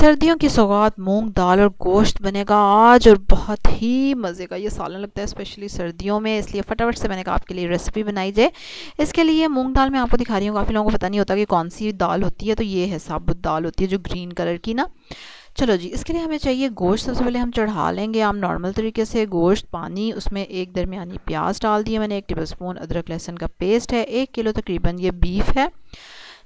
सर्दियों की सौगात मूंग दाल और गोश्त बनेगा आज और बहुत ही मज़े का ये सालन लगता है स्पेशली सर्दियों में इसलिए फटाफट से मैंने कहा आपके लिए रेसिपी बनाई जाए इसके लिए मूंग दाल मैं आपको दिखा रही हूँ काफ़ी लोगों को पता नहीं होता कि कौन सी दाल होती है तो ये है साबुत दाल होती है जो ग्रीन कलर की ना चलो जी इसके लिए हमें चाहिए गोश्त सबसे पहले हम चढ़ा लेंगे आप नॉर्मल तरीके से गोश्त पानी उसमें एक दरमियानी प्याज डाल दिए मैंने एक टेबल स्पून अदरक लहसुन का पेस्ट है एक किलो तकरीबन ये बीफ है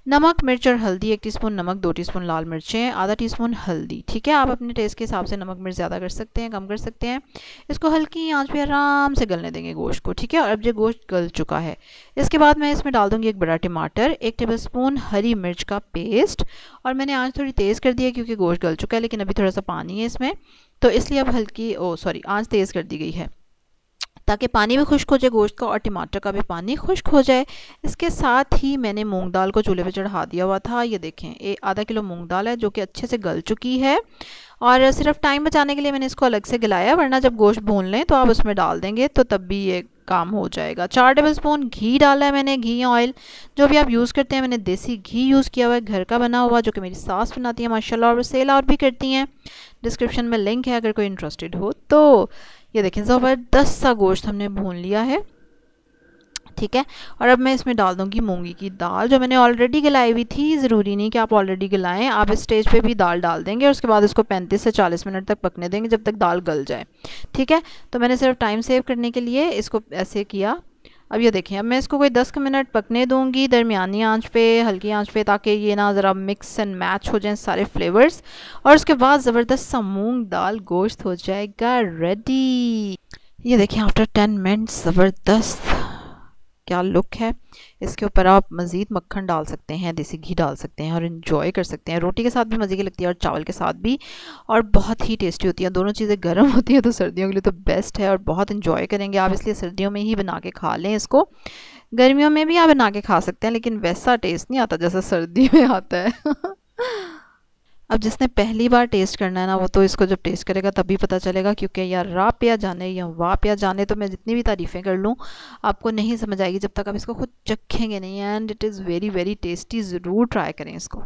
नमक मिर्च और हल्दी एक टीस्पून नमक दो टीस्पून लाल मिर्चें आधा टीस्पून हल्दी ठीक है आप अपने टेस्ट के हिसाब से नमक मिर्च ज़्यादा कर सकते हैं कम कर सकते हैं इसको हल्की आंच पे आराम से गलने देंगे गोश्त को ठीक है और अब जो गोश्त गल चुका है इसके बाद मैं इसमें डाल दूँगी एक बड़ा टमाटर एक टेबल स्पून हरी मिर्च का पेस्ट और मैंने आँच थोड़ी तेज़ कर दी है क्योंकि गोश्त गल चुका है लेकिन अभी थोड़ा सा पानी है इसमें तो इसलिए अब हल्की ओ सॉरी आँच तेज़ कर दी गई है ताकि पानी भी खुश्क हो जाए गोश्त का और टमाटर का भी पानी खुश्क हो जाए इसके साथ ही मैंने मूंग दाल को चूल्हे पर चढ़ा दिया हुआ था ये देखें ये आधा किलो मूंग दाल है जो कि अच्छे से गल चुकी है और सिर्फ टाइम बचाने के लिए मैंने इसको अलग से गलाया वरना जब गोश्त भून लें तो आप उसमें डाल देंगे तो तब भी ये काम हो जाएगा चार टेबल स्पून घी डाला है मैंने घी ऑयल जो भी आप यूज़ करते हैं मैंने देसी घी यूज़ किया हुआ है घर का बना हुआ जो कि मेरी सास बनाती है माशाल्लाह और सेल आउट भी करती हैं डिस्क्रिप्शन में लिंक है अगर कोई इंटरेस्टेड हो तो ये देखें ज़बरदस्त सा गोश्त हमने भून लिया है ठीक है और अब मैं इसमें डाल दूंगी मूँगी की दाल जो मैंने ऑलरेडी गलाई हुई थी ज़रूरी नहीं कि आप ऑलरेडी गलाएं आप इस स्टेज पे भी दाल डाल देंगे और उसके बाद उसको 35 से 40 मिनट तक पकने देंगे जब तक दाल गल जाए ठीक है तो मैंने सिर्फ टाइम सेव करने के लिए इसको ऐसे किया अब ये देखें अब मैं इसको कोई दस मिनट पकने दूंगी दरमियानी आँच पे हल्की आँच पे ताकि ये ना ज़रा मिक्स एंड मैच हो जाए सारे फ्लेवर्स और उसके बाद ज़बरदस्त सा मूँग दाल गोश्त हो जाएगा रेडी ये देखें आफ्टर टेन मिनट्स ज़बरदस्त क्या लुक है इसके ऊपर आप मज़ीद मक्खन डाल सकते हैं देसी घी डाल सकते हैं और इन्जॉय कर सकते हैं रोटी के साथ भी मज़े की लगती है और चावल के साथ भी और बहुत ही टेस्टी होती है दोनों चीज़ें गर्म होती हैं तो सर्दियों के लिए तो बेस्ट है और बहुत इन्जॉय करेंगे आप इसलिए सर्दियों में ही बना के खा लें इसको गर्मियों में भी आप बना के खा सकते हैं लेकिन वैसा टेस्ट नहीं आता जैसा सर्दी में आता है अब जिसने पहली बार टेस्ट करना है ना वो तो इसको जब टेस्ट करेगा तभी पता चलेगा क्योंकि या रा पिया जाने या वाप या जाने तो मैं जितनी भी तारीफ़ें कर लूँ आपको नहीं समझ आएगी जब तक आप इसको खुद चखेंगे नहीं and it is very very tasty ज़रूर ट्राई करें इसको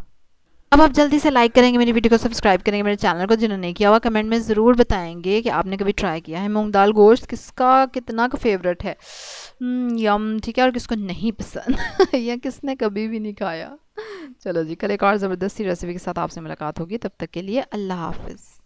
अब आप जल्दी से लाइक करेंगे मेरी वीडियो को सब्सक्राइब करेंगे मेरे चैनल को जिन्होंने किया हुआ कमेंट में ज़रूर बताएंगे कि आपने कभी ट्राई किया है मूंग दाल गोश्त किसका कितना का फेवरेट है यम हम्म, ठीक है और किसको नहीं पसंद या किसने कभी भी नहीं खाया चलो जी कल एक और ज़बरदस्ती रेसिपी के साथ आपसे मुलाकात होगी तब तक के लिए अल्लाह हाफिज़